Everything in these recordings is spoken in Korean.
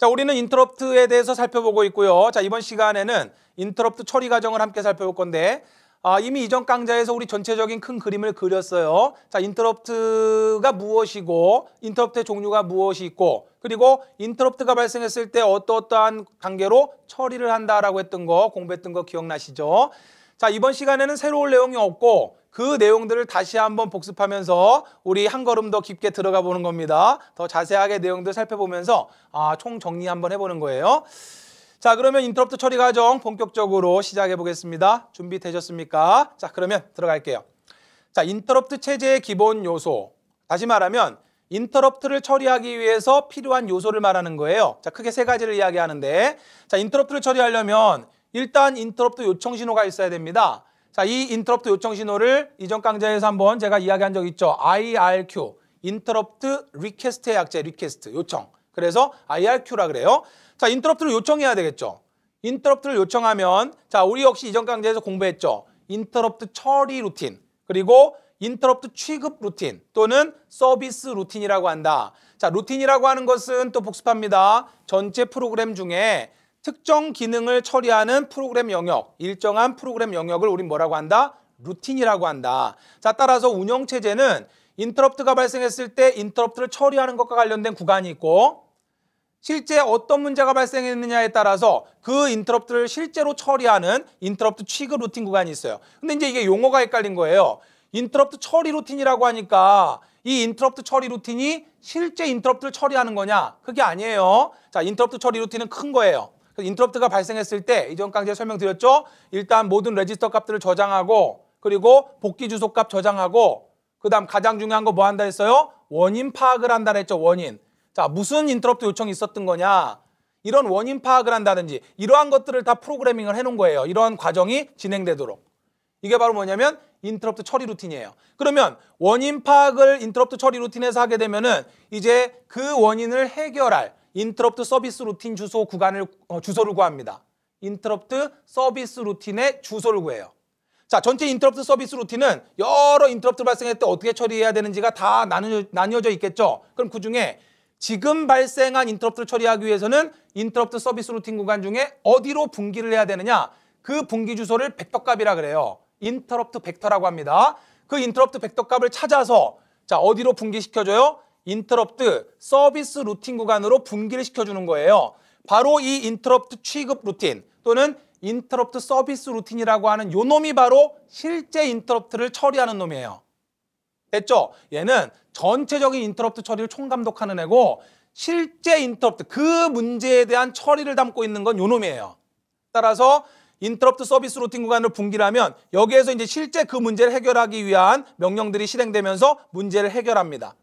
자, 우리는 인터럽트에 대해서 살펴보고 있고요. 자, 이번 시간에는 인터럽트 처리 과정을 함께 살펴볼 건데 아, 이미 이전 강좌에서 우리 전체적인 큰 그림을 그렸어요. 자, 인터럽트가 무엇이고 인터럽트의 종류가 무엇이 있고 그리고 인터럽트가 발생했을 때 어떠어떠한 단계로 처리를 한다라고 했던 거 공부했던 거 기억나시죠? 자, 이번 시간에는 새로운 내용이 없고 그 내용들을 다시 한번 복습하면서 우리 한 걸음 더 깊게 들어가 보는 겁니다. 더 자세하게 내용들 살펴보면서 아, 총 정리 한번 해보는 거예요. 자, 그러면 인터럽트 처리 과정 본격적으로 시작해 보겠습니다. 준비되셨습니까? 자, 그러면 들어갈게요. 자, 인터럽트 체제의 기본 요소. 다시 말하면 인터럽트를 처리하기 위해서 필요한 요소를 말하는 거예요. 자, 크게 세 가지를 이야기하는데 자, 인터럽트를 처리하려면 일단 인터럽트 요청 신호가 있어야 됩니다. 자, 이 인터럽트 요청 신호를 이전 강좌에서 한번 제가 이야기한 적 있죠. IRQ, 인터럽트 리퀘스트의 약자, 리퀘스트, 요청. 그래서 IRQ라 그래요. 자, 인터럽트를 요청해야 되겠죠. 인터럽트를 요청하면 자, 우리 역시 이전 강좌에서 공부했죠. 인터럽트 처리 루틴, 그리고 인터럽트 취급 루틴 또는 서비스 루틴이라고 한다. 자, 루틴이라고 하는 것은 또 복습합니다. 전체 프로그램 중에 특정 기능을 처리하는 프로그램 영역, 일정한 프로그램 영역을 우린 뭐라고 한다? 루틴이라고 한다. 자, 따라서 운영체제는 인터럽트가 발생했을 때 인터럽트를 처리하는 것과 관련된 구간이 있고 실제 어떤 문제가 발생했느냐에 따라서 그 인터럽트를 실제로 처리하는 인터럽트 취급 루틴 구간이 있어요. 근데 이제 이게 용어가 헷갈린 거예요. 인터럽트 처리 루틴이라고 하니까 이 인터럽트 처리 루틴이 실제 인터럽트를 처리하는 거냐? 그게 아니에요. 자, 인터럽트 처리 루틴은 큰 거예요. 인터럽트가 발생했을 때 이전 강좌에 설명드렸죠. 일단 모든 레지스터 값들을 저장하고 그리고 복귀 주소 값 저장하고 그다음 가장 중요한 거 뭐 한다 했어요? 원인 파악을 한다 했죠. 원인. 자, 무슨 인터럽트 요청이 있었던 거냐? 이런 원인 파악을 한다든지 이러한 것들을 다 프로그래밍을 해 놓은 거예요. 이러한 과정이 진행되도록. 이게 바로 뭐냐면 인터럽트 처리 루틴이에요. 그러면 원인 파악을 인터럽트 처리 루틴에서 하게 되면은 이제 그 원인을 해결할 인터럽트 서비스 루틴 주소 구간을 어, 주소를 구합니다. 인터럽트 서비스 루틴의 주소를 구해요. 자, 전체 인터럽트 서비스 루틴은 여러 인터럽트 발생할 때 어떻게 처리해야 되는지가 다 나뉘, 나뉘어져 있겠죠. 그럼 그중에 지금 발생한 인터럽트를 처리하기 위해서는 인터럽트 서비스 루틴 구간 중에 어디로 분기를 해야 되느냐 그 분기 주소를 벡터값이라 그래요. 인터럽트 벡터라고 합니다. 그 인터럽트 벡터값을 찾아서 자 어디로 분기시켜줘요? 인터럽트 서비스 루틴 구간으로 분기를 시켜주는 거예요. 바로 이 인터럽트 취급 루틴 또는 인터럽트 서비스 루틴이라고 하는 요 놈이 바로 실제 인터럽트를 처리하는 놈이에요. 됐죠? 얘는 전체적인 인터럽트 처리를 총감독하는 애고 실제 인터럽트 그 문제에 대한 처리를 담고 있는 건요 놈이에요. 따라서 인터럽트 서비스 루틴 구간을 분기라면 여기에서 이제 실제 그 문제를 해결하기 위한 명령들이 실행되면서 문제를 해결합니다.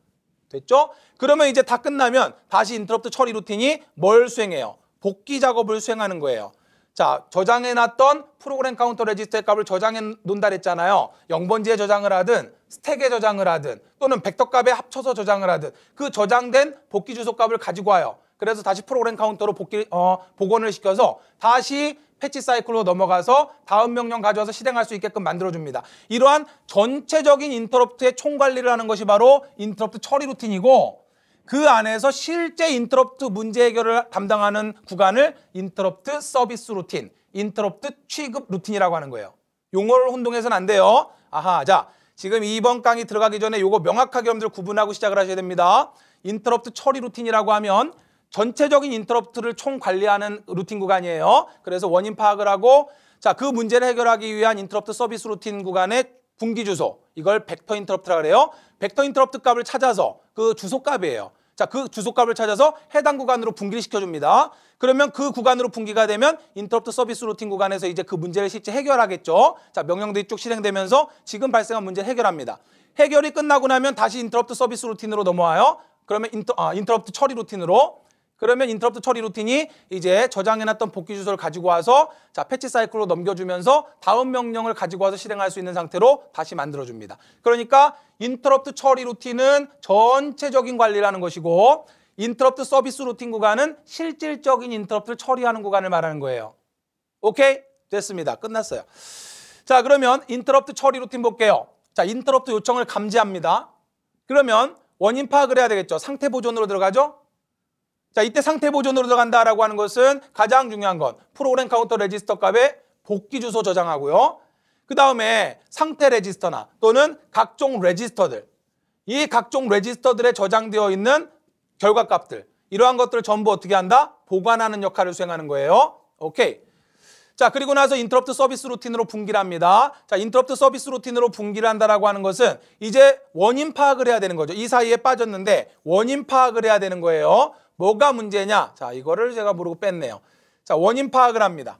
됐죠? 그러면 이제 다 끝나면 다시 인터럽트 처리 루틴이 뭘 수행해요? 복귀 작업을 수행하는 거예요. 자, 저장해놨던 프로그램 카운터 레지스터 값을 저장해 놓는다 그랬잖아요. 0번지에 저장을 하든 스택에 저장을 하든 또는 벡터 값에 합쳐서 저장을 하든 그 저장된 복귀 주소 값을 가지고 와요. 그래서 다시 프로그램 카운터로 복귀, 어, 복원을 시켜서 다시 패치 사이클로 넘어가서 다음 명령 가져와서 실행할 수 있게끔 만들어줍니다. 이러한 전체적인 인터럽트의 총관리를 하는 것이 바로 인터럽트 처리 루틴이고 그 안에서 실제 인터럽트 문제 해결을 담당하는 구간을 인터럽트 서비스 루틴, 인터럽트 취급 루틴이라고 하는 거예요. 용어를 혼동해서는 안 돼요. 아하, 자 지금 이번 강의 들어가기 전에 요거 명확하게 여러분들 구분하고 시작을 하셔야 됩니다. 인터럽트 처리 루틴이라고 하면 전체적인 인터럽트를 총 관리하는 루틴 구간이에요. 그래서 원인 파악을 하고 자, 그 문제를 해결하기 위한 인터럽트 서비스 루틴 구간의 분기 주소. 이걸 벡터 인터럽트라 그래요. 벡터 인터럽트 값을 찾아서 그 주소 값이에요. 자, 그 주소 값을 찾아서 해당 구간으로 분기를 시켜줍니다. 그러면 그 구간으로 분기가 되면 인터럽트 서비스 루틴 구간에서 이제 그 문제를 실제 해결하겠죠. 자, 명령들이 쭉 실행되면서 지금 발생한 문제 를 해결합니다. 해결이 끝나고 나면 다시 인터럽트 서비스 루틴으로 넘어와요. 그러면 인터, 아, 인터럽트 처리 루틴으로 그러면 인터럽트 처리 루틴이 이제 저장해놨던 복귀 주소를 가지고 와서 자 패치 사이클로 넘겨주면서 다음 명령을 가지고 와서 실행할 수 있는 상태로 다시 만들어줍니다. 그러니까 인터럽트 처리 루틴은 전체적인 관리라는 것이고 인터럽트 서비스 루틴 구간은 실질적인 인터럽트를 처리하는 구간을 말하는 거예요. 오케이? 됐습니다. 끝났어요. 자 그러면 인터럽트 처리 루틴 볼게요. 자 인터럽트 요청을 감지합니다. 그러면 원인 파악을 해야 되겠죠. 상태 보존으로 들어가죠. 자, 이때 상태 보존으로 들어간다라고 하는 것은 가장 중요한 건 프로그램 카운터 레지스터 값에 복귀 주소 저장하고요. 그 다음에 상태 레지스터나 또는 각종 레지스터들 이 각종 레지스터들에 저장되어 있는 결과값들 이러한 것들을 전부 어떻게 한다? 보관하는 역할을 수행하는 거예요. 오케이. 자 그리고 나서 인터럽트 서비스 루틴으로 분기를 합니다. 자 인터럽트 서비스 루틴으로 분기를 한다라고 하는 것은 이제 원인 파악을 해야 되는 거죠. 이 사이에 빠졌는데 원인 파악을 해야 되는 거예요. 뭐가 문제냐? 자, 이거를 제가 모르고 뺐네요. 자, 원인 파악을 합니다.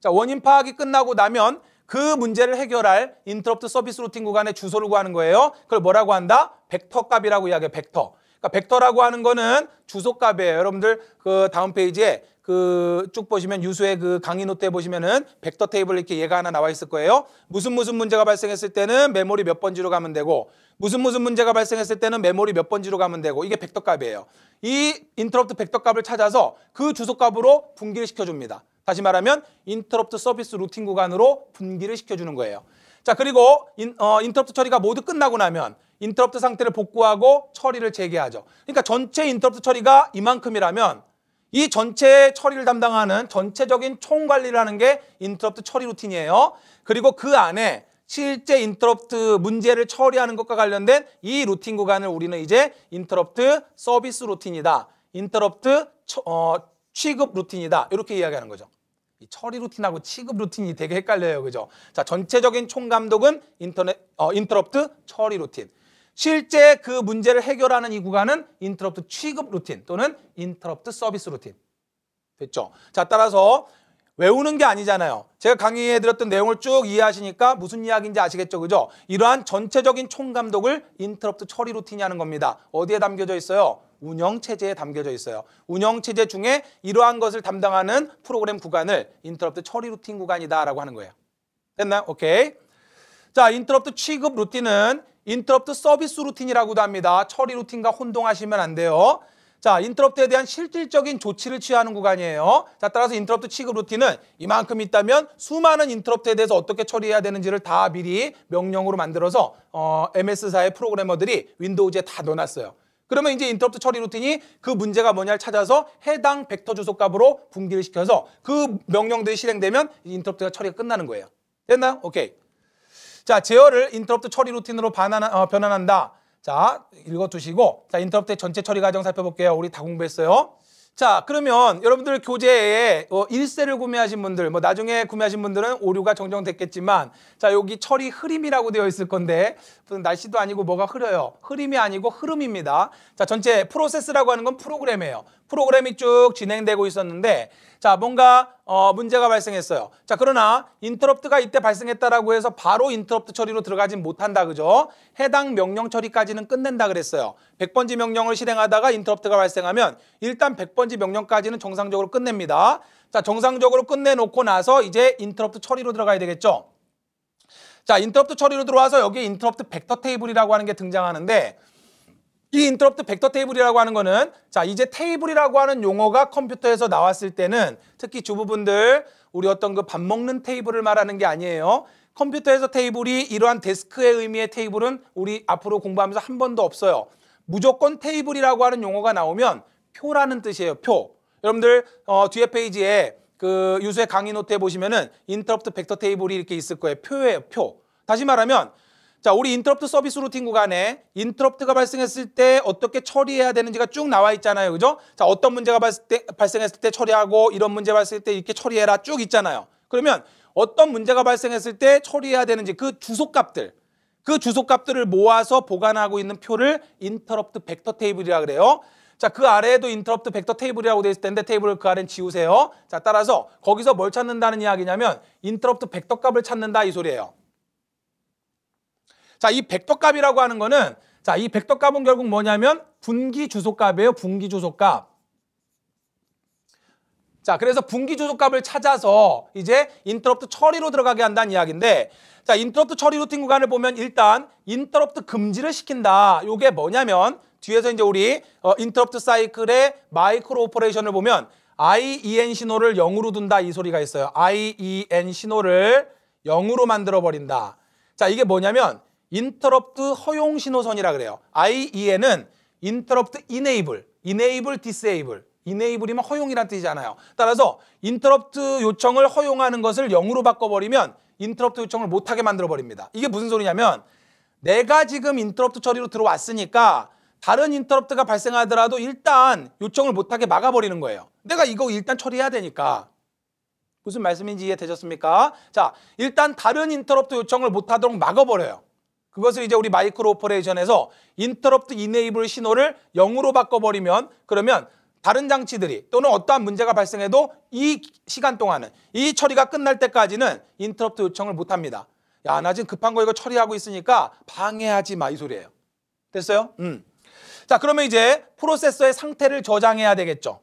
자, 원인 파악이 끝나고 나면 그 문제를 해결할 인터럽트 서비스 루팅 구간의 주소를 구하는 거예요. 그걸 뭐라고 한다? 벡터 값이라고 이야기해요. 벡터. 그러니까 벡터라고 하는 거는 주소 값이에요. 여러분들 그 다음 페이지에 그쭉 보시면 유수의 그 강의노 때 보시면은 벡터 테이블 이렇게 얘가 하나 나와 있을 거예요. 무슨 무슨 문제가 발생했을 때는 메모리 몇 번지로 가면 되고 무슨 무슨 문제가 발생했을 때는 메모리 몇 번지로 가면 되고 이게 벡터 값이에요. 이 인터럽트 벡터 값을 찾아서 그 주소 값으로 분기를 시켜줍니다. 다시 말하면 인터럽트 서비스 루팅 구간으로 분기를 시켜주는 거예요. 자 그리고 인, 어, 인터럽트 처리가 모두 끝나고 나면 인터럽트 상태를 복구하고 처리를 재개하죠. 그러니까 전체 인터럽트 처리가 이만큼이라면 이 전체 처리를 담당하는 전체적인 총관리라는 게 인터럽트 처리 루틴이에요. 그리고 그 안에 실제 인터럽트 문제를 처리하는 것과 관련된 이 루틴 구간을 우리는 이제 인터럽트 서비스 루틴이다. 인터럽트 처, 어, 취급 루틴이다. 이렇게 이야기하는 거죠. 이 처리 루틴하고 취급 루틴이 되게 헷갈려요. 그죠? 자, 전체적인 총감독은 인터넷, 어, 인터럽트 처리 루틴. 실제 그 문제를 해결하는 이 구간은 인터럽트 취급 루틴 또는 인터럽트 서비스 루틴. 됐죠? 자, 따라서 외우는 게 아니잖아요. 제가 강의해드렸던 내용을 쭉 이해하시니까 무슨 이야기인지 아시겠죠? 그죠? 이러한 전체적인 총감독을 인터럽트 처리 루틴이 하는 겁니다. 어디에 담겨져 있어요? 운영체제에 담겨져 있어요. 운영체제 중에 이러한 것을 담당하는 프로그램 구간을 인터럽트 처리 루틴 구간이다라고 하는 거예요. 됐나요? 오케이. 자, 인터럽트 취급 루틴은 인터럽트 서비스 루틴이라고도 합니다. 처리 루틴과 혼동하시면 안 돼요. 자, 인터럽트에 대한 실질적인 조치를 취하는 구간이에요. 자, 따라서 인터럽트 취급 루틴은 이만큼 있다면 수많은 인터럽트에 대해서 어떻게 처리해야 되는지를 다 미리 명령으로 만들어서 어, MS사의 프로그래머들이 윈도우즈에 다 넣어놨어요. 그러면 이제 인터럽트 처리 루틴이 그 문제가 뭐냐를 찾아서 해당 벡터 주소값으로 분기를 시켜서 그 명령들이 실행되면 인터럽트가 처리가 끝나는 거예요. 됐나요? 오케이. 자, 제어를 인터럽트 처리 루틴으로 반환하, 어, 변환한다. 자, 읽어두시고 자, 인터럽트의 전체 처리 과정 살펴볼게요. 우리 다 공부했어요. 자, 그러면 여러분들 교재에 어, 일세를 구매하신 분들, 뭐 나중에 구매하신 분들은 오류가 정정됐겠지만 자, 여기 처리 흐림이라고 되어 있을 건데 날씨도 아니고 뭐가 흐려요. 흐림이 아니고 흐름입니다. 자, 전체 프로세스라고 하는 건 프로그램이에요. 프로그램이 쭉 진행되고 있었는데 자 뭔가 어, 문제가 발생했어요. 자 그러나 인터럽트가 이때 발생했다라고 해서 바로 인터럽트 처리로 들어가진 못한다 그죠? 해당 명령 처리까지는 끝낸다 그랬어요. 100번지 명령을 실행하다가 인터럽트가 발생하면 일단 100번지 명령까지는 정상적으로 끝냅니다. 자 정상적으로 끝내놓고 나서 이제 인터럽트 처리로 들어가야 되겠죠? 자 인터럽트 처리로 들어와서 여기에 인터럽트 벡터 테이블이라고 하는 게 등장하는데 이 인터럽트 벡터 테이블이라고 하는 거는 자 이제 테이블이라고 하는 용어가 컴퓨터에서 나왔을 때는 특히 주부분들 우리 어떤 그 밥 먹는 테이블을 말하는 게 아니에요. 컴퓨터에서 테이블이 이러한 데스크의 의미의 테이블은 우리 앞으로 공부하면서 한 번도 없어요. 무조건 테이블이라고 하는 용어가 나오면 표라는 뜻이에요. 표. 여러분들 어, 뒤에 페이지에 그 유수의 강의 노트에 보시면은 인터럽트 벡터 테이블이 이렇게 있을 거예요. 표예요. 표. 다시 말하면 자, 우리 인터럽트 서비스 루팅 구간에 인터럽트가 발생했을 때 어떻게 처리해야 되는지가 쭉 나와 있잖아요. 그죠? 자, 어떤 문제가 발생 했을때 처리하고 이런 문제 발생했을 때 이렇게 처리해라 쭉 있잖아요. 그러면 어떤 문제가 발생했을 때 처리해야 되는지 그 주소값들 그 주소값들을 모아서 보관하고 있는 표를 인터럽트 벡터 테이블이라 그래요. 자, 그 아래에도 인터럽트 벡터 테이블이라고 돼 있을 텐데 테이블을 그 아래는 지우세요. 자, 따라서 거기서 뭘 찾는다는 이야기냐면 인터럽트 벡터 값을 찾는다 이 소리예요. 자, 이백터값이라고 하는 거는 자, 이백터값은 결국 뭐냐면 분기 주소값이에요. 분기 주소값. 자, 그래서 분기 주소값을 찾아서 이제 인터럽트 처리로 들어가게 한다는 이야기인데 자, 인터럽트 처리 루팅 구간을 보면 일단 인터럽트 금지를 시킨다. 요게 뭐냐면 뒤에서 이제 우리 어, 인터럽트 사이클의 마이크로 오퍼레이션을 보면 IEN 신호를 0으로 둔다 이 소리가 있어요. IEN 신호를 0으로 만들어 버린다. 자, 이게 뭐냐면 인터럽트 허용 신호선이라 그래요. IEN은 인터럽트 이네이블, 이네이블 디세이블. 이네이블이면 허용이란 뜻이잖아요. 따라서 인터럽트 요청을 허용하는 것을 0으로 바꿔버리면 인터럽트 요청을 못하게 만들어버립니다. 이게 무슨 소리냐면 내가 지금 인터럽트 처리로 들어왔으니까 다른 인터럽트가 발생하더라도 일단 요청을 못하게 막아버리는 거예요. 내가 이거 일단 처리해야 되니까. 무슨 말씀인지 이해되셨습니까? 자, 일단 다른 인터럽트 요청을 못하도록 막아버려요. 그것을 이제 우리 마이크로 오퍼레이션에서 인터럽트 이네이블 신호를 0으로 바꿔버리면 그러면 다른 장치들이 또는 어떠한 문제가 발생해도 이 시간 동안은 이 처리가 끝날 때까지는 인터럽트 요청을 못합니다. 야나 지금 급한 거 이거 처리하고 있으니까 방해하지 마 이 소리예요. 됐어요? 음. 자 그러면 이제 프로세서의 상태를 저장해야 되겠죠.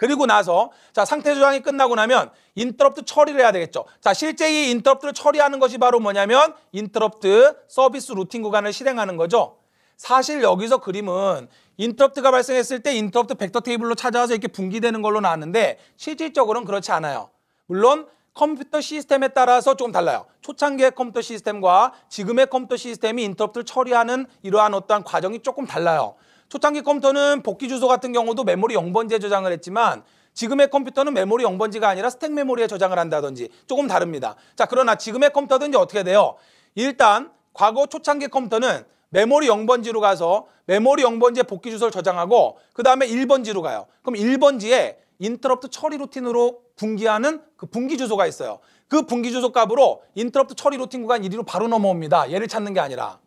그리고 나서 자 상태 조정이 끝나고 나면 인터럽트 처리를 해야 되겠죠. 자 실제 이 인터럽트를 처리하는 것이 바로 뭐냐면 인터럽트 서비스 루팅 구간을 실행하는 거죠. 사실 여기서 그림은 인터럽트가 발생했을 때 인터럽트 벡터 테이블로 찾아와서 이렇게 분기되는 걸로 나왔는데 실질적으로는 그렇지 않아요. 물론 컴퓨터 시스템에 따라서 조금 달라요. 초창기의 컴퓨터 시스템과 지금의 컴퓨터 시스템이 인터럽트를 처리하는 이러한 어떠한 과정이 조금 달라요. 초창기 컴퓨터는 복귀 주소 같은 경우도 메모리 0번지에 저장을 했지만 지금의 컴퓨터는 메모리 0번지가 아니라 스택 메모리에 저장을 한다든지 조금 다릅니다. 자 그러나 지금의 컴퓨터든지 어떻게 돼요? 일단 과거 초창기 컴퓨터는 메모리 0번지로 가서 메모리 0번지에 복귀 주소를 저장하고 그 다음에 1번지로 가요. 그럼 1번지에 인터럽트 처리 루틴으로 분기하는 그 분기 주소가 있어요. 그 분기 주소 값으로 인터럽트 처리 루틴 구간 1위로 바로 넘어옵니다. 얘를 찾는 게 아니라.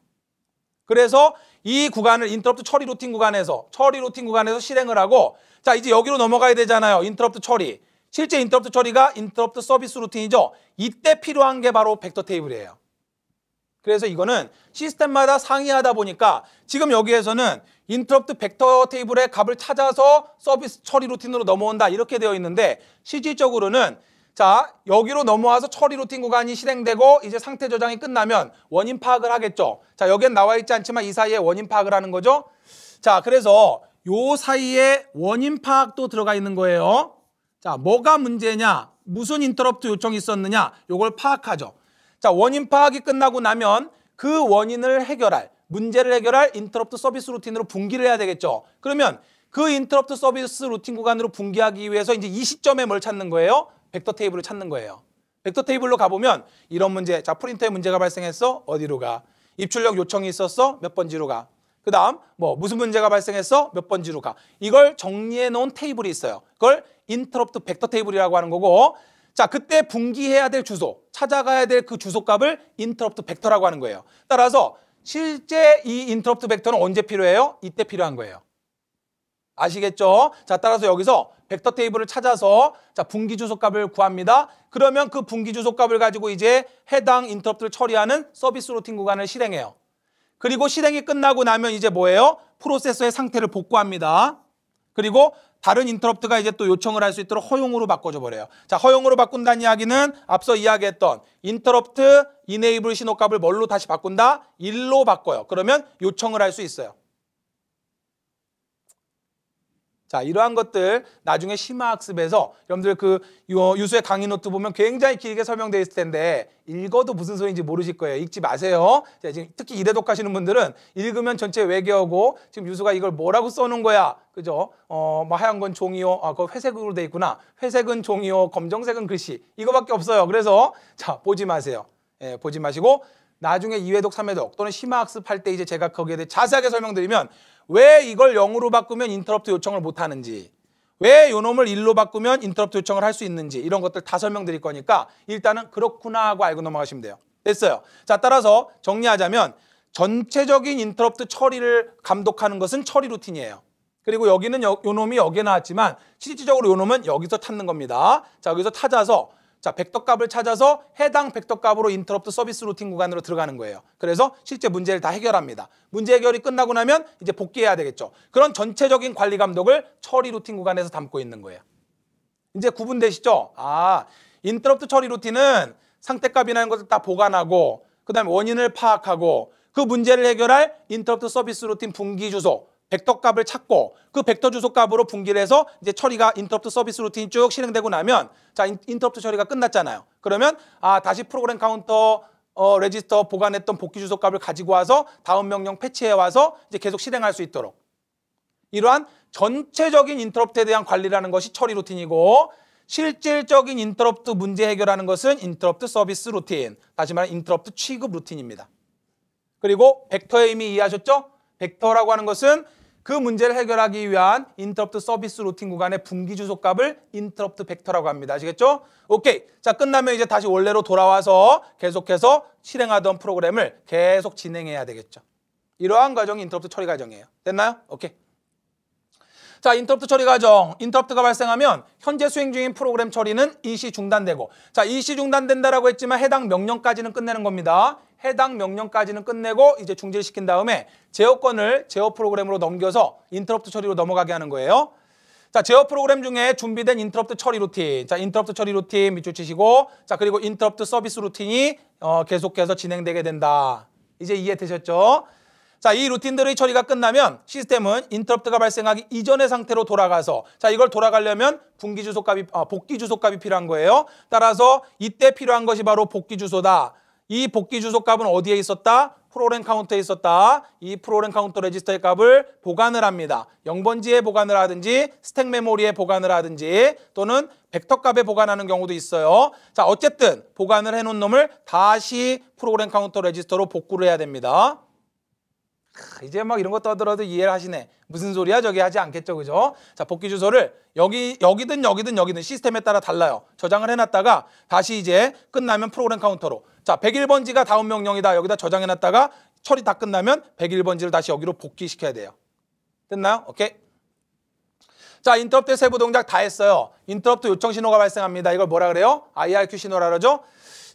그래서 이 구간을 인터럽트 처리 루틴 구간에서 처리 루틴 구간에서 실행을 하고 자 이제 여기로 넘어가야 되잖아요. 인터럽트 처리. 실제 인터럽트 처리가 인터럽트 서비스 루틴이죠. 이때 필요한 게 바로 벡터 테이블이에요. 그래서 이거는 시스템마다 상이하다 보니까 지금 여기에서는 인터럽트 벡터 테이블의 값을 찾아서 서비스 처리 루틴으로 넘어온다 이렇게 되어 있는데 실질적으로는 자, 여기로 넘어와서 처리 루틴 구간이 실행되고 이제 상태 저장이 끝나면 원인 파악을 하겠죠. 자, 여기엔 나와 있지 않지만 이 사이에 원인 파악을 하는 거죠. 자, 그래서 요 사이에 원인 파악도 들어가 있는 거예요. 자, 뭐가 문제냐? 무슨 인터럽트 요청이 있었느냐? 요걸 파악하죠. 자, 원인 파악이 끝나고 나면 그 원인을 해결할, 문제를 해결할 인터럽트 서비스 루틴으로 분기를 해야 되겠죠. 그러면 그 인터럽트 서비스 루틴 구간으로 분기하기 위해서 이제 이 시점에 뭘 찾는 거예요? 벡터 테이블을 찾는 거예요. 벡터 테이블로 가보면 이런 문제, 자 프린터에 문제가 발생했어? 어디로 가? 입출력 요청이 있었어? 몇 번지로 가? 그 다음 뭐 무슨 문제가 발생했어? 몇 번지로 가? 이걸 정리해 놓은 테이블이 있어요. 그걸 인터럽트 벡터 테이블이라고 하는 거고 자 그때 분기해야 될 주소, 찾아가야 될 그 주소값을 인터럽트 벡터라고 하는 거예요. 따라서 실제 이 인터럽트 벡터는 언제 필요해요? 이때 필요한 거예요. 아시겠죠? 자 따라서 여기서 벡터 테이블을 찾아서 자 분기 주소값을 구합니다. 그러면 그 분기 주소값을 가지고 이제 해당 인터럽트를 처리하는 서비스 루팅 구간을 실행해요. 그리고 실행이 끝나고 나면 이제 뭐예요? 프로세서의 상태를 복구합니다. 그리고 다른 인터럽트가 이제 또 요청을 할 수 있도록 허용으로 바꿔줘 버려요. 자, 허용으로 바꾼다는 이야기는 앞서 이야기했던 인터럽트 이네이블 신호값을 뭘로 다시 바꾼다? 일로 바꿔요. 그러면 요청을 할 수 있어요. 자, 이러한 것들 나중에 심화 학습에서 여러분들 그 유수의 강의 노트 보면 굉장히 길게 설명돼 있을 텐데 읽어도 무슨 소리인지 모르실 거예요. 읽지 마세요. 자, 지금 특히 이대독 하시는 분들은 읽으면 전체 외계어고 지금 유수가 이걸 뭐라고 써놓은 거야? 그죠? 어, 뭐 하얀 건 종이요. 아, 그거 회색으로 돼 있구나. 회색은 종이요. 검정색은 글씨. 이거밖에 없어요. 그래서 자, 보지 마세요. 예, 보지 마시고 나중에 2회독, 3회독 또는 심화학습할 때 이제 제가 거기에 대해 자세하게 설명드리면 왜 이걸 0으로 바꾸면 인터럽트 요청을 못 하는지 왜 요놈을 1로 바꾸면 인터럽트 요청을 할 수 있는지 이런 것들 다 설명드릴 거니까 일단은 그렇구나 하고 알고 넘어가시면 돼요. 됐어요. 자 따라서 정리하자면 전체적인 인터럽트 처리를 감독하는 것은 처리 루틴이에요. 그리고 여기는 요, 놈이 여기에 나왔지만 실질적으로 요 놈은 여기서 찾는 겁니다. 자 여기서 찾아서 자, 백덕값을 찾아서 해당 백덕값으로 인터럽트 서비스 루팅 구간으로 들어가는 거예요. 그래서 실제 문제를 다 해결합니다. 문제 해결이 끝나고 나면 이제 복귀해야 되겠죠. 그런 전체적인 관리 감독을 처리 루팅 구간에서 담고 있는 거예요. 이제 구분되시죠? 아, 인터럽트 처리 루틴은 상태값이라는 것을 다 보관하고 그다음에 원인을 파악하고 그 문제를 해결할 인터럽트 서비스 루틴 분기 주소 벡터 값을 찾고 그 벡터 주소 값으로 분기를 해서 이제 처리가 인터럽트 서비스 루틴이 쭉 실행되고 나면 자 인, 터럽트 처리가 끝났잖아요. 그러면 아 다시 프로그램 카운터 어, 레지스터 보관했던 복귀 주소 값을 가지고 와서 다음 명령 패치해 와서 이제 계속 실행할 수 있도록 이러한 전체적인 인터럽트에 대한 관리라는 것이 처리 루틴이고 실질적인 인터럽트 문제 해결하는 것은 인터럽트 서비스 루틴 다시 말해 인터럽트 취급 루틴입니다. 그리고 벡터의 의미 이해하셨죠? 벡터라고 하는 것은 그 문제를 해결하기 위한 인터럽트 서비스 루팅 구간의 분기 주소 값을 인터럽트 벡터라고 합니다. 아시겠죠? 오케이. 자, 끝나면 이제 다시 원래로 돌아와서 계속해서 실행하던 프로그램을 계속 진행해야 되겠죠. 이러한 과정이 인터럽트 처리 과정이에요. 됐나요? 오케이. 자, 인터럽트 처리 과정. 인터럽트가 발생하면 현재 수행 중인 프로그램 처리는 일시 중단되고 자, 일시 중단된다라고 했지만 해당 명령까지는 끝내는 겁니다. 해당 명령까지는 끝내고 이제 중지 시킨 다음에 제어권을 제어 프로그램으로 넘겨서 인터럽트 처리로 넘어가게 하는 거예요. 자, 제어 프로그램 중에 준비된 인터럽트 처리 루틴. 자, 인터럽트 처리 루틴 밑줄 치시고 자, 그리고 인터럽트 서비스 루틴이 어, 계속해서 진행되게 된다. 이제 이해되셨죠? 자, 이 루틴들의 처리가 끝나면 시스템은 인터럽트가 발생하기 이전의 상태로 돌아가서 자, 이걸 돌아가려면 분기 주소값이 아, 복귀 주소값이 필요한 거예요. 따라서 이때 필요한 것이 바로 복귀 주소다. 이 복귀 주소 값은 어디에 있었다? 프로그램 카운터에 있었다. 이 프로그램 카운터 레지스터의 값을 보관을 합니다. 0번지에 보관을 하든지 스택 메모리에 보관을 하든지 또는 벡터 값에 보관하는 경우도 있어요. 자 어쨌든 보관을 해놓은 놈을 다시 프로그램 카운터 레지스터로 복구를 해야 됩니다. 이제 막 이런 거 떠들어도 이해를 하시네. 무슨 소리야 저기 하지 않겠죠, 그죠? 자 복귀 주소를 여기 여기든 여기든 여기든 시스템에 따라 달라요. 저장을 해놨다가 다시 이제 끝나면 프로그램 카운터로 자 101번지가 다음 명령이다 여기다 저장해놨다가 처리 다 끝나면 101번지를 다시 여기로 복귀시켜야 돼요. 됐나요? 오케이. 자, 인터럽트 세부 동작 다 했어요. 인터럽트 요청 신호가 발생합니다. 이걸 뭐라 그래요? IRQ 신호라 그러죠?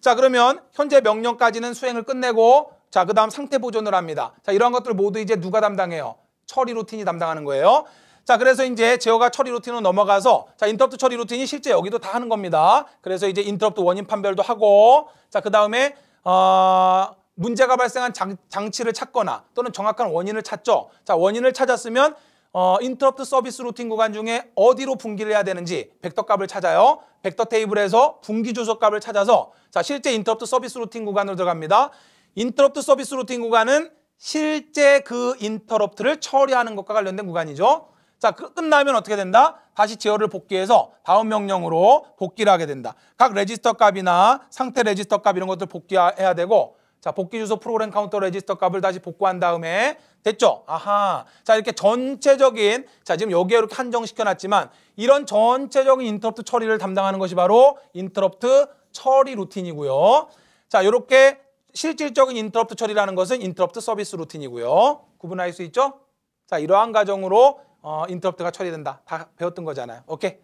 자, 그러면 현재 명령까지는 수행을 끝내고 자, 그 다음 상태 보존을 합니다. 자, 이러한 것들 모두 이제 누가 담당해요? 처리 루틴이 담당하는 거예요. 자, 그래서 이제 제어가 처리 루틴으로 넘어가서 자, 인터럽트 처리 루틴이 실제 여기도 다 하는 겁니다. 그래서 이제 인터럽트 원인 판별도 하고 자, 그다음에 어 문제가 발생한 장, 치를 찾거나 또는 정확한 원인을 찾죠. 자, 원인을 찾았으면 어, 인터럽트 서비스 루틴 구간 중에 어디로 분기를 해야 되는지 벡터 값을 찾아요. 벡터 테이블에서 분기 조소 값을 찾아서 자, 실제 인터럽트 서비스 루틴 구간으로 들어갑니다. 인터럽트 서비스 루팅 구간은 실제 그 인터럽트를 처리하는 것과 관련된 구간이죠. 자, 그 끝나면 어떻게 된다? 다시 제어를 복귀해서 다음 명령으로 복귀를 하게 된다. 각 레지스터 값이나 상태 레지스터 값 이런 것들 복귀해야 되고 자, 복귀 주소 프로그램 카운터 레지스터 값을 다시 복구한 다음에 됐죠? 아하. 자, 이렇게 전체적인 자, 지금 여기에 이렇게 한정시켜 놨지만 이런 전체적인 인터럽트 처리를 담당하는 것이 바로 인터럽트 처리 루틴이고요. 자, 이렇게 실질적인 인터럽트 처리라는 것은 인터럽트 서비스 루틴이고요. 구분할 수 있죠? 자, 이러한 과정으로 어, 인터럽트가 처리된다. 다 배웠던 거잖아요. 오케이.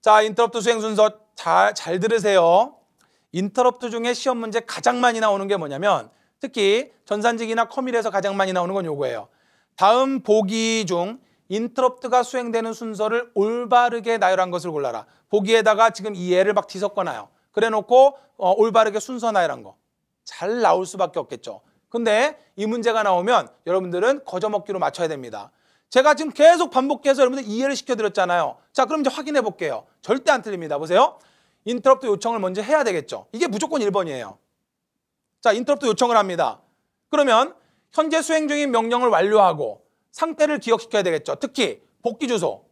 자, 인터럽트 수행 순서 잘, 잘 들으세요. 인터럽트 중에 시험 문제 가장 많이 나오는 게 뭐냐면 특히 전산직이나 커밀에서 가장 많이 나오는 건 요거예요. 다음 보기 중 인터럽트가 수행되는 순서를 올바르게 나열한 것을 골라라. 보기에다가 지금 이해를 막 뒤섞어놔요. 그래놓고 어, 올바르게 순서 나열한 거. 잘 나올 수밖에 없겠죠. 근데 이 문제가 나오면 여러분들은 거저먹기로 맞춰야 됩니다. 제가 지금 계속 반복해서 여러분들 이해를 시켜드렸잖아요. 자, 그럼 이제 확인해 볼게요. 절대 안 틀립니다. 보세요. 인터럽트 요청을 먼저 해야 되겠죠. 이게 무조건 1번이에요. 자, 인터럽트 요청을 합니다. 그러면 현재 수행 중인 명령을 완료하고 상태를 기억시켜야 되겠죠. 특히 복귀 주소,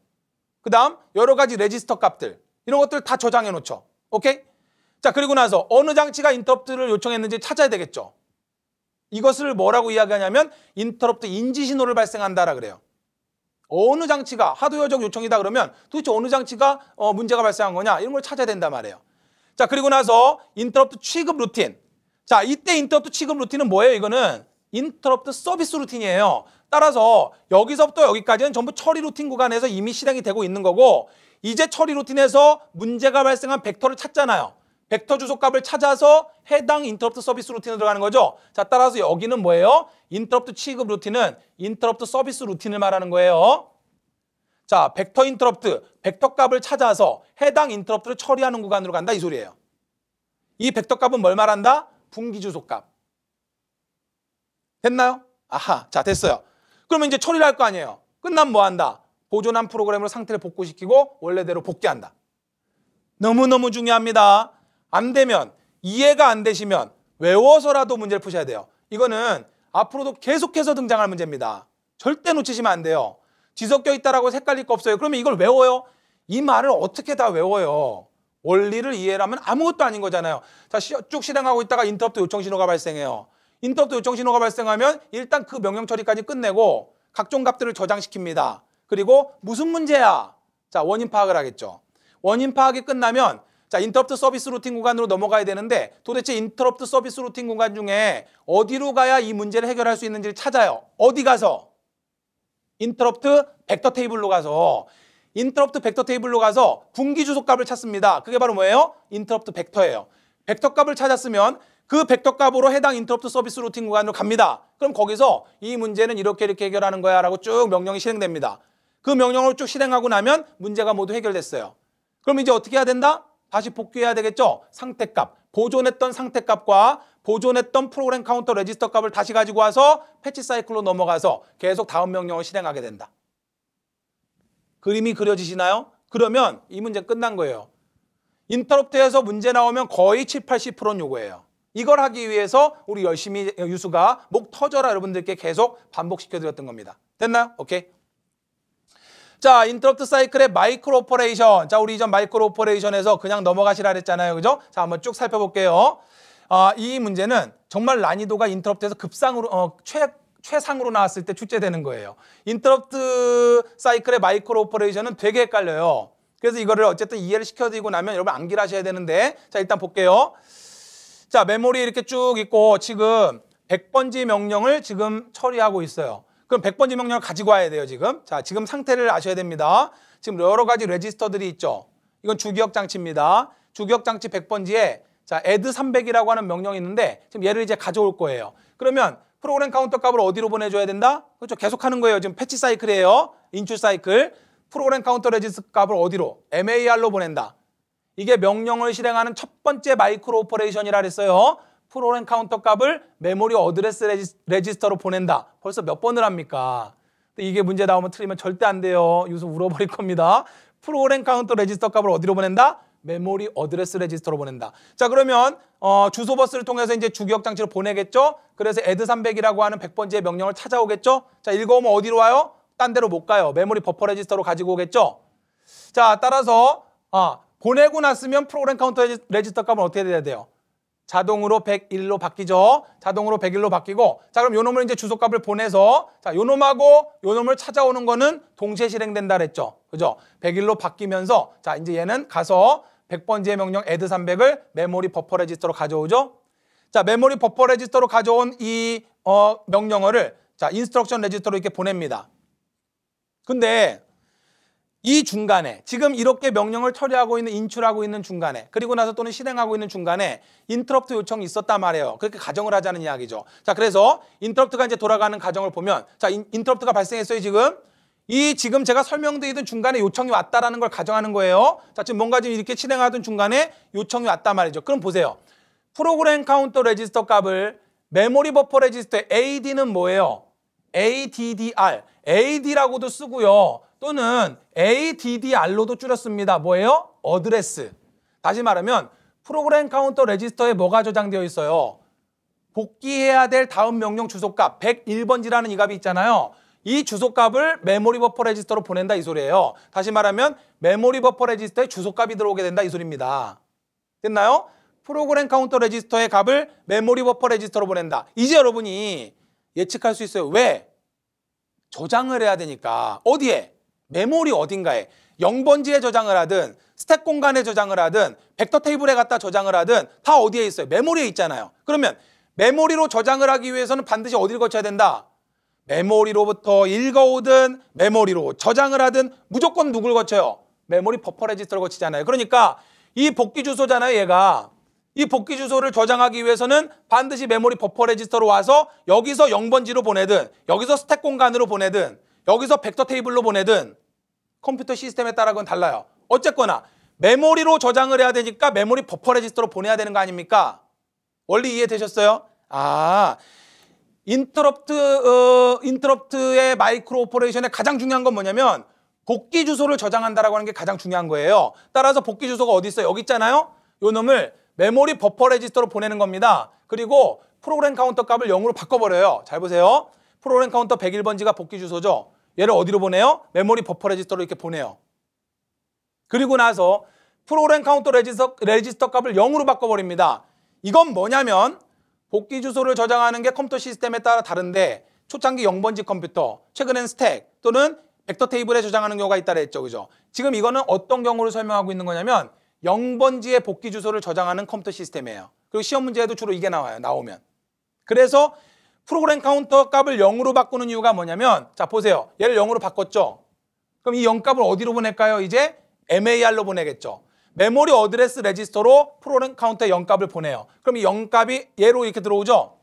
그 다음 여러 가지 레지스터 값들 이런 것들 다 저장해 놓죠. 오케이? 자 그리고 나서 어느 장치가 인터럽트를 요청했는지 찾아야 되겠죠. 이것을 뭐라고 이야기하냐면 인터럽트 인지 신호를 발생한다라 그래요. 어느 장치가 하드웨어적 요청이다 그러면 도대체 어느 장치가 어, 문제가 발생한 거냐 이런 걸 찾아야 된단 말이에요. 자 그리고 나서 인터럽트 취급 루틴. 자 이때 인터럽트 취급 루틴은 뭐예요? 이거는 인터럽트 서비스 루틴이에요. 따라서 여기서부터 여기까지는 전부 처리 루틴 구간에서 이미 실행이 되고 있는 거고 이제 처리 루틴에서 문제가 발생한 벡터를 찾잖아요. 벡터 주소값을 찾아서 해당 인터럽트 서비스 루틴에 들어가는 거죠. 자, 따라서 여기는 뭐예요? 인터럽트 취급 루틴은 인터럽트 서비스 루틴을 말하는 거예요. 자, 벡터 인터럽트, 벡터 값을 찾아서 해당 인터럽트를 처리하는 구간으로 간다 이 소리예요. 이 벡터 값은 뭘 말한다? 분기 주소 값. 됐나요? 아하, 자 됐어요. 그러면 이제 처리를 할 거 아니에요. 끝난뭐 한다? 보존한 프로그램으로 상태를 복구시키고 원래대로 복귀한다. 너무너무 중요합니다. 안 되면 이해가 안 되시면 외워서라도 문제를 푸셔야 돼요. 이거는 앞으로도 계속해서 등장할 문제입니다. 절대 놓치시면 안 돼요. 뒤섞여 있다라고 헷갈릴 거 없어요. 그러면 이걸 외워요? 이 말을 어떻게 다 외워요? 원리를 이해하면 아무것도 아닌 거잖아요. 자, 쭉 실행하고 있다가 인터럽트 요청 신호가 발생해요. 인터럽트 요청 신호가 발생하면 일단 그 명령 처리까지 끝내고 각종 값들을 저장시킵니다. 그리고 무슨 문제야? 자, 원인 파악을 하겠죠. 원인 파악이 끝나면 자, 인터럽트 서비스 루팅 공간으로 넘어가야 되는데 도대체 인터럽트 서비스 루팅 공간 중에 어디로 가야 이 문제를 해결할 수 있는지를 찾아요. 어디 가서? 인터럽트 벡터 테이블로 가서 인터럽트 벡터 테이블로 가서 분기 주소 값을 찾습니다. 그게 바로 뭐예요? 인터럽트 벡터예요. 벡터 값을 찾았으면 그 벡터 값으로 해당 인터럽트 서비스 루팅 구간으로 갑니다. 그럼 거기서 이 문제는 이렇게 이렇게 해결하는 거야 라고 쭉 명령이 실행됩니다. 그 명령을 쭉 실행하고 나면 문제가 모두 해결됐어요. 그럼 이제 어떻게 해야 된다? 다시 복귀해야 되겠죠? 상태값, 보존했던 상태값과 보존했던 프로그램 카운터 레지스터 값을 다시 가지고 와서 패치 사이클로 넘어가서 계속 다음 명령을 실행하게 된다. 그림이 그려지시나요? 그러면 이 문제 끝난 거예요. 인터럽트에서 문제 나오면 거의 7, 80%는 요거예요. 이걸 하기 위해서 우리 열심히 유수가 목 터져라 여러분들께 계속 반복시켜드렸던 겁니다. 됐나요? 오케이. 자, 인터럽트 사이클의 마이크로 오퍼레이션. 자, 우리 이전 마이크로 오퍼레이션에서 그냥 넘어가시라 그랬잖아요. 그죠? 자, 한번 쭉 살펴볼게요. 아, 이 문제는 정말 난이도가 인터럽트에서 급상으로 어, 최 최상으로 나왔을 때 출제되는 거예요. 인터럽트 사이클의 마이크로 오퍼레이션은 되게 헷갈려요. 그래서 이거를 어쨌든 이해를 시켜드리고 나면 여러분 암기를 하셔야 되는데 자 일단 볼게요. 자 메모리 이렇게 쭉 있고 지금 100번지 명령을 지금 처리하고 있어요. 그럼 100번 지명령을 가지고 와야 돼요, 지금. 자, 지금 상태를 아셔야 됩니다. 지금 여러 가지 레지스터들이 있죠. 이건 주기억 장치입니다. 주기억 장치 100번지에 자, add 300이라고 하는 명령이 있는데 지금 얘를 이제 가져올 거예요. 그러면 프로그램 카운터 값을 어디로 보내줘야 된다? 그렇죠. 계속 하는 거예요. 지금 패치 사이클이에요. 인출 사이클. 프로그램 카운터 레지스 값을 어디로? MAR로 보낸다. 이게 명령을 실행하는 첫 번째 마이크로 오퍼레이션이라 그랬어요. 프로그램 카운터 값을 메모리 어드레스 레지, 레지스터로 보낸다. 벌써 몇 번을 합니까? 이게 문제 나오면 틀리면 절대 안 돼요. 요새 울어버릴 겁니다. 프로그램 카운터 레지스터 값을 어디로 보낸다? 메모리 어드레스 레지스터로 보낸다. 자 그러면 어, 주소 버스를 통해서 이제 주기억 장치로 보내겠죠. 그래서 add 300이라고 하는 1 0 0번째의 명령을 찾아오겠죠. 자 읽어오면 어디로 와요? 딴 데로 못 가요. 메모리 버퍼 레지스터로 가지고 오겠죠. 자 따라서 아, 보내고 났으면 프로그램 카운터 레지스터 값은 어떻게 돼야 돼요? 자동으로 101로 바뀌죠. 자동으로 101로 바뀌고 자 그럼 요 놈을 이제 주소값을 보내서 자요 놈하고 요 놈을 찾아오는 거는 동시에 실행된다 그랬죠. 그죠? 101로 바뀌면서 자 이제 얘는 가서 100번지의 명령 add 300을 메모리 버퍼 레지스터로 가져오죠. 자 메모리 버퍼 레지스터로 가져온 이 어, 명령어를 자 인스트럭션 레지스터로 이렇게 보냅니다. 근데 이 중간에 지금 이렇게 명령을 처리하고 있는 인출하고 있는 중간에 그리고 나서 또는 실행하고 있는 중간에 인터럽트 요청이 있었단 말이에요. 그렇게 가정을 하자는 이야기죠. 자 그래서 인터럽트가 이제 돌아가는 가정을 보면 자 인, 터럽트가 발생했어요 지금 이 지금 제가 설명드리던 중간에 요청이 왔다라는 걸 가정하는 거예요. 자, 지금 뭔가 지금 이렇게 실행하던 중간에 요청이 왔단 말이죠. 그럼 보세요. 프로그램 카운터 레지스터 값을 메모리 버퍼 레지스터의 AD는 뭐예요? ADDR. AD라고도 쓰고요. 또는 ADDR로도 줄였습니다. 뭐예요? 어드레스. 다시 말하면 프로그램 카운터 레지스터에 뭐가 저장되어 있어요? 복귀해야 될 다음 명령 주소값 101번지라는 이 값이 있잖아요. 이 주소값을 메모리 버퍼 레지스터로 보낸다 이 소리예요. 다시 말하면 메모리 버퍼 레지스터에 주소값이 들어오게 된다 이 소리입니다. 됐나요? 프로그램 카운터 레지스터의 값을 메모리 버퍼 레지스터로 보낸다. 이제 여러분이 예측할 수 있어요. 왜? 저장을 해야 되니까. 어디에? 메모리 어딘가에 0번지에 저장을 하든 스택 공간에 저장을 하든 벡터 테이블에 갖다 저장을 하든 다 어디에 있어요? 메모리에 있잖아요. 그러면 메모리로 저장을 하기 위해서는 반드시 어디를 거쳐야 된다? 메모리로부터 읽어오든 메모리로 저장을 하든 무조건 누굴 거쳐요? 메모리 버퍼 레지스터를 거치잖아요. 그러니까 이 복귀 주소잖아요, 얘가. 이 복귀 주소를 저장하기 위해서는 반드시 메모리 버퍼 레지스터로 와서 여기서 0번지로 보내든 여기서 스택 공간으로 보내든 여기서 벡터 테이블로 보내든 컴퓨터 시스템에 따라 그건 달라요. 어쨌거나 메모리로 저장을 해야 되니까 메모리 버퍼 레지스터로 보내야 되는 거 아닙니까? 원리 이해되셨어요? 아, 인터럽트, 어, 인터럽트의 마이크로 오퍼레이션의 가장 중요한 건 뭐냐면 복귀 주소를 저장한다라고 하는 게 가장 중요한 거예요. 따라서 복귀 주소가 어디 있어요? 여기 있잖아요. 요 놈을 메모리 버퍼 레지스터로 보내는 겁니다. 그리고 프로그램 카운터 값을 0으로 바꿔버려요. 잘 보세요. 프로그램 카운터 101번지가 복귀 주소죠. 얘를 어디로 보내요? 메모리 버퍼 레지스터로 이렇게 보내요. 그리고 나서 프로그램 카운터 레지스터, 레지스터 값을 0으로 바꿔버립니다. 이건 뭐냐면 복귀 주소를 저장하는 게 컴퓨터 시스템에 따라 다른데 초창기 0번지 컴퓨터, 최근엔 스택 또는 벡터 테이블에 저장하는 경우가 있다그랬죠 그죠? 지금 이거는 어떤 경우를 설명하고 있는 거냐면 0번지의 복귀 주소를 저장하는 컴퓨터 시스템이에요. 그리고 시험 문제에도 주로 이게 나와요. 나오면. 그래서 프로그램 카운터 값을 0으로 바꾸는 이유가 뭐냐면 자 보세요. 얘를 0으로 바꿨죠. 그럼 이 0값을 어디로 보낼까요? 이제 MAR로 보내겠죠. 메모리 어드레스 레지스터로 프로그램 카운터의 0값을 보내요. 그럼 이 0값이 얘로 이렇게 들어오죠.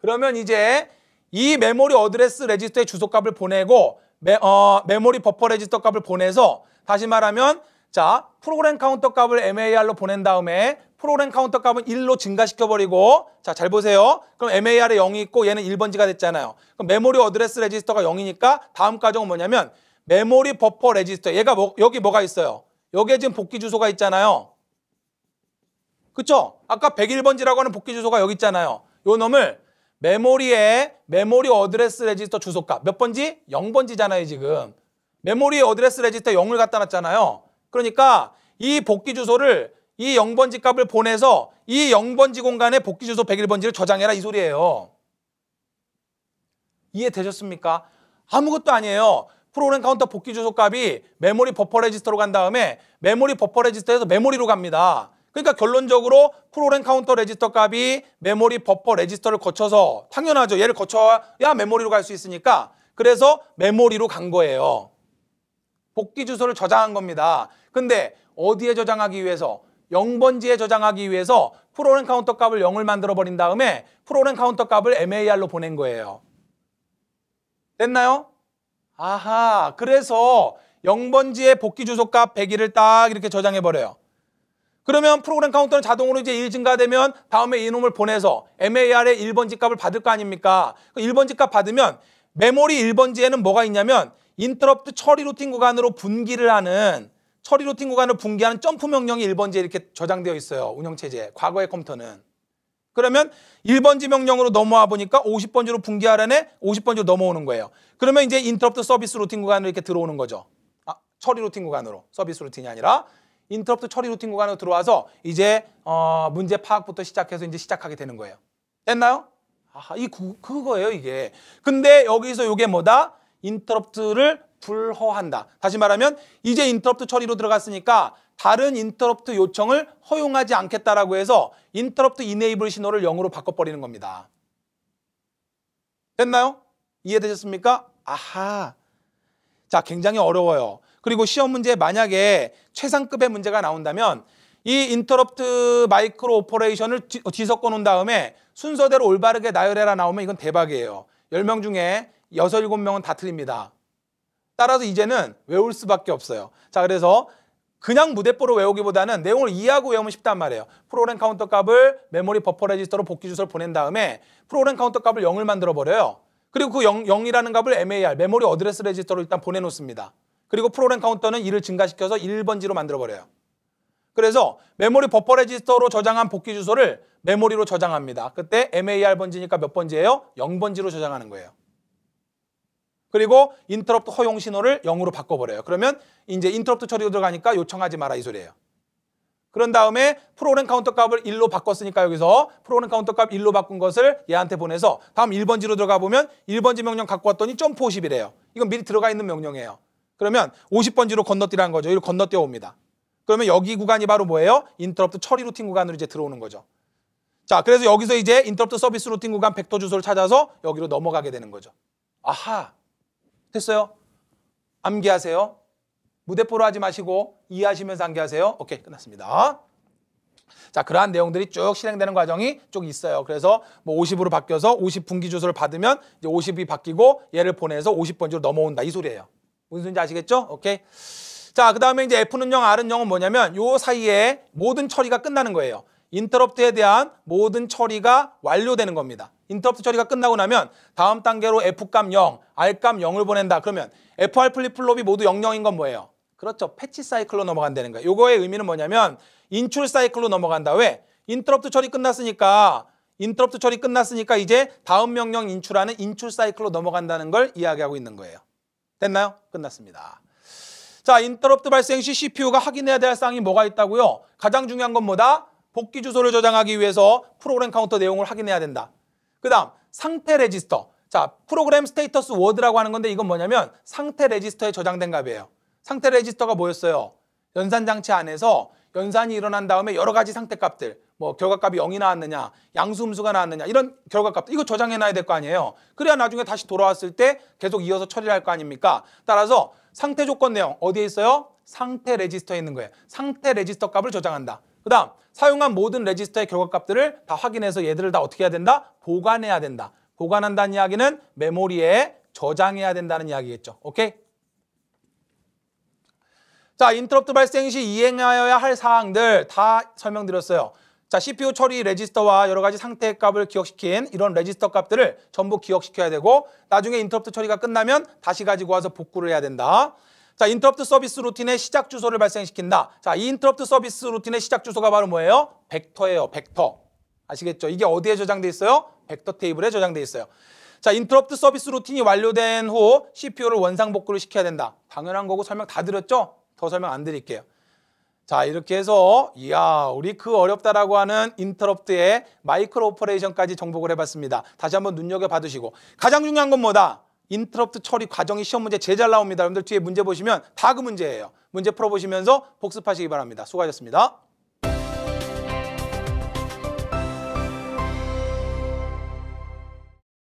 그러면 이제 이 메모리 어드레스 레지스터의 주소값을 보내고 메, 어, 메모리 버퍼 레지스터 값을 보내서 다시 말하면 자 프로그램 카운터 값을 MAR로 보낸 다음에 프로그램 카운터 값은 1로 증가시켜버리고 자 잘 보세요. 그럼 MAR에 0이 있고 얘는 1번지가 됐잖아요. 그럼 메모리 어드레스 레지스터가 0이니까 다음 과정은 뭐냐면 메모리 버퍼 레지스터 얘가 뭐, 여기 뭐가 있어요? 여기에 지금 복귀 주소가 있잖아요. 그쵸? 아까 101번지라고 하는 복귀 주소가 여기 있잖아요. 요 놈을 메모리에 메모리 어드레스 레지스터 주소값 몇 번지? 0번지잖아요 지금. 메모리 어드레스 레지스터 0을 갖다 놨잖아요. 그러니까 이 복귀 주소를 이 0번지 값을 보내서 이 0번지 공간에 복귀 주소 101번지를 저장해라 이 소리예요. 이해되셨습니까? 아무것도 아니에요. 프로그램 카운터 복귀 주소 값이 메모리 버퍼 레지스터로 간 다음에 메모리 버퍼 레지스터에서 메모리로 갑니다. 그러니까 결론적으로 프로그램 카운터 레지스터 값이 메모리 버퍼 레지스터를 거쳐서 당연하죠. 얘를 거쳐야 메모리로 갈 수 있으니까 그래서 메모리로 간 거예요. 복귀 주소를 저장한 겁니다. 근데 어디에 저장하기 위해서 0번지에 저장하기 위해서 프로그램 카운터 값을 0을 만들어 버린 다음에 프로그램 카운터 값을 MAR로 보낸 거예요. 됐나요? 아하, 그래서 0번지에 복귀 주소값 100일을 딱 이렇게 저장해 버려요. 그러면 프로그램 카운터는 자동으로 이제 1 증가되면 다음에 이놈을 보내서 MAR의 1번지 값을 받을 거 아닙니까? 그 1번지 값 받으면 메모리 1번지에는 뭐가 있냐면 인터럽트 처리 루틴 구간으로 분기를 하는 처리 루틴 구간을 붕괴하는 점프 명령이 1번지에 이렇게 저장되어 있어요. 운영체제, 과거의 컴퓨터는. 그러면 1번지 명령으로 넘어와 보니까 50번지로 붕괴하라네 50번지로 넘어오는 거예요. 그러면 이제 인터럽트 서비스 루틴 구간으로 이렇게 들어오는 거죠. 아, 처리 루틴 구간으로. 서비스 루틴이 아니라 인터럽트 처리 루틴 구간으로 들어와서 이제 어, 문제 파악부터 시작해서 이제 시작하게 되는 거예요. 됐나요? 아, 이 구, 그거예요, 이게. 근데 여기서 이게 뭐다? 인터럽트를 불허한다. 다시 말하면 이제 인터럽트 처리로 들어갔으니까 다른 인터럽트 요청을 허용하지 않겠다라고 해서 인터럽트 이네이블 신호를 0으로 바꿔버리는 겁니다. 됐나요? 이해되셨습니까? 아하. 자, 굉장히 어려워요. 그리고 시험 문제 만약에 최상급의 문제가 나온다면 이 인터럽트 마이크로 오퍼레이션을 어, 뒤섞어 놓은 다음에 순서대로 올바르게 나열해라 나오면 이건 대박이에요. 10명 중에 6, 7명은 다 틀립니다. 따라서 이제는 외울 수밖에 없어요. 자, 그래서 그냥 무대뽀로 외우기보다는 내용을 이해하고 외우면 쉽단 말이에요. 프로그램 카운터 값을 메모리 버퍼 레지스터로 복귀 주소를 보낸 다음에 프로그램 카운터 값을 0을 만들어 버려요. 그리고 그 0, 0이라는 값을 MAR, 메모리 어드레스 레지스터로 일단 보내놓습니다. 그리고 프로그램 카운터는 2를 증가시켜서 1번지로 만들어 버려요. 그래서 메모리 버퍼 레지스터로 저장한 복귀 주소를 메모리로 저장합니다. 그때 MAR 번지니까 몇 번지예요? 0번지로 저장하는 거예요. 그리고 인터럽트 허용 신호를 0으로 바꿔버려요. 그러면 이제 인터럽트 처리로 들어가니까 요청하지 마라 이 소리예요. 그런 다음에 프로그램 카운터 값을 1로 바꿨으니까 여기서 프로그램 카운터 값 1로 바꾼 것을 얘한테 보내서 다음 1번지로 들어가 보면 1번지 명령 갖고 왔더니 점프 50이래요. 이건 미리 들어가 있는 명령이에요. 그러면 50번지로 건너뛰라는 거죠. 이걸 건너뛰어 옵니다. 그러면 여기 구간이 바로 뭐예요? 인터럽트 처리 루팅 구간으로 이제 들어오는 거죠. 자, 그래서 여기서 이제 인터럽트 서비스 루팅 구간 벡터 주소를 찾아서 여기로 넘어가게 되는 거죠. 아하. 됐어요? 암기하세요. 무대포로 하지 마시고 이해하시면서 암기하세요. 오케이 끝났습니다. 자 그러한 내용들이 쭉 실행되는 과정이 쭉 있어요. 그래서 뭐 50으로 바뀌어서 50 분기 주소를 받으면 이제 50이 바뀌고 얘를 보내서 50번지로 넘어온다 이 소리예요. 무슨 소리인지 아시겠죠? 오케이. 자, 그 다음에 이제 F는 0, R은 0은 뭐냐면 요 사이에 모든 처리가 끝나는 거예요. 인터럽트에 대한 모든 처리가 완료되는 겁니다. 인터프트 처리가 끝나고 나면 다음 단계로 F값 0, R값 0을 보낸다. 그러면 FR 플립플롭이 모두 00인 건 뭐예요? 그렇죠. 패치 사이클로 넘어간다는 거예요. 이거의 의미는 뭐냐면 인출 사이클로 넘어간다. 왜? 인터럽트 처리 끝났으니까 인터럽트 처리 끝났으니까 이제 다음 명령 인출하는 인출 사이클로 넘어간다는 걸 이야기하고 있는 거예요. 됐나요? 끝났습니다. 자, 인터럽트 발생 시 CPU가 확인해야 될 사항이 뭐가 있다고요? 가장 중요한 건 뭐다? 복귀 주소를 저장하기 위해서 프로그램 카운터 내용을 확인해야 된다. 그 다음 상태 레지스터. 자, 프로그램 스테이터스 워드라고 하는 건데 이건 뭐냐면 상태 레지스터에 저장된 값이에요. 상태 레지스터가 뭐였어요? 연산장치 안에서 연산이 일어난 다음에 여러 가지 상태 값들 뭐 결과값이 0이 나왔느냐 양수 음수가 나왔느냐 이런 결과값 이거 저장해놔야 될 거 아니에요 그래야 나중에 다시 돌아왔을 때 계속 이어서 처리를 할 거 아닙니까 따라서 상태 조건 내용 어디에 있어요? 상태 레지스터에 있는 거예요 상태 레지스터 값을 저장한다 그 다음 사용한 모든 레지스터의 결과값들을 다 확인해서 얘들을 다 어떻게 해야 된다? 보관해야 된다. 보관한다는 이야기는 메모리에 저장해야 된다는 이야기겠죠. 오케이? 자, 인터럽트 발생 시 이행하여야 할 사항들 다 설명드렸어요. 자, CPU 처리 레지스터와 여러 가지 상태 값을 기억시킨 이런 레지스터 값들을 전부 기억시켜야 되고 나중에 인터럽트 처리가 끝나면 다시 가지고 와서 복구를 해야 된다. 자, 인터럽트 서비스 루틴의 시작 주소를 발생시킨다. 자, 이 인터럽트 서비스 루틴의 시작 주소가 바로 뭐예요? 벡터예요, 벡터. 아시겠죠? 이게 어디에 저장돼 있어요? 벡터 테이블에 저장돼 있어요. 자, 인터럽트 서비스 루틴이 완료된 후 CPU를 원상 복구를 시켜야 된다. 당연한 거고 설명 다 드렸죠? 더 설명 안 드릴게요. 자, 이렇게 해서 이야, 우리 그 어렵다라고 하는 인터럽트의 마이크로 오퍼레이션까지 정복을 해봤습니다. 다시 한번 눈여겨봐두시고 가장 중요한 건 뭐다? 인터럽트 처리 과정이 시험 문제 제일 잘 나옵니다. 여러분들 뒤에 문제 보시면 다 그 문제예요. 문제 풀어보시면서 복습하시기 바랍니다. 수고하셨습니다.